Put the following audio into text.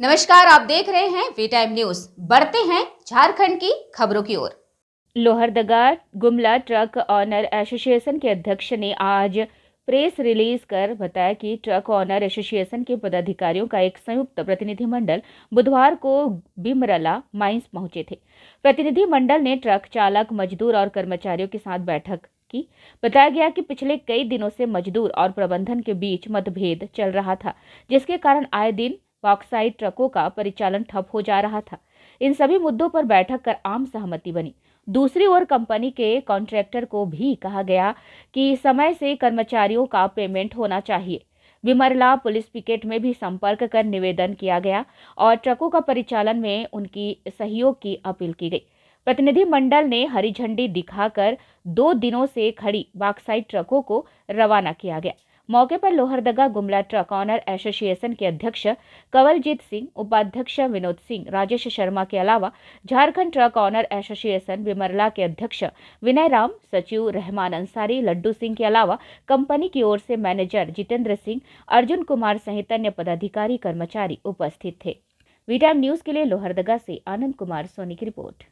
नमस्कार आप देख रहे हैं वी टाइम न्यूज बढ़ते हैं झारखंड की खबरों की ओर Lohardaga Gumla truck owner association के अध्यक्ष ने आज प्रेस रिलीज कर बताया कि ट्रक ऑनर एसोसिएशन के पदाधिकारियों का एक संयुक्त प्रतिनिधिमंडल बुधवार को बिमरला माइंस पहुंचे थे प्रतिनिधिमंडल ने ट्रक चालक मजदूर और कर्मचारियों के साथ बैठक की बताया गया कि पिछले कई दिनों से मजदूर और प्रबंधन के बीच मतभेद चल रहा था जिसके कारण आए दिन बॉक्साइड ट्रकों का परिचालन ठप हो जा रहा था इन सभी मुद्दों पर बैठक कर आम सहमति बनी दूसरी ओर कंपनी के कॉन्ट्रैक्टर को भी कहा गया कि समय से कर्मचारियों का पेमेंट होना चाहिए विमरला पुलिस पिकेट में भी संपर्क कर निवेदन किया गया और ट्रकों का परिचालन में उनकी सहयोग की अपील की गई प्रतिनिधिमंडल ने हरी झंडी दिखाकर दो दिनों से खड़ी बाक्साइड ट्रकों को रवाना किया गया मौके पर Lohardaga Gumla truck owner association के अध्यक्ष कवलजीत सिंह उपाध्यक्ष विनोद सिंह राजेश शर्मा के अलावा झारखंड ट्रक ऑनर एसोसिएशन विमरला के अध्यक्ष विनय राम सचिव रहमान अंसारी लड्डू सिंह के अलावा कंपनी की ओर से मैनेजर जितेंद्र सिंह अर्जुन कुमार सहित अन्य पदाधिकारी कर्मचारी उपस्थित थे वी न्यूज के लिए लोहरदगा से आनंद कुमार सोनी की रिपोर्ट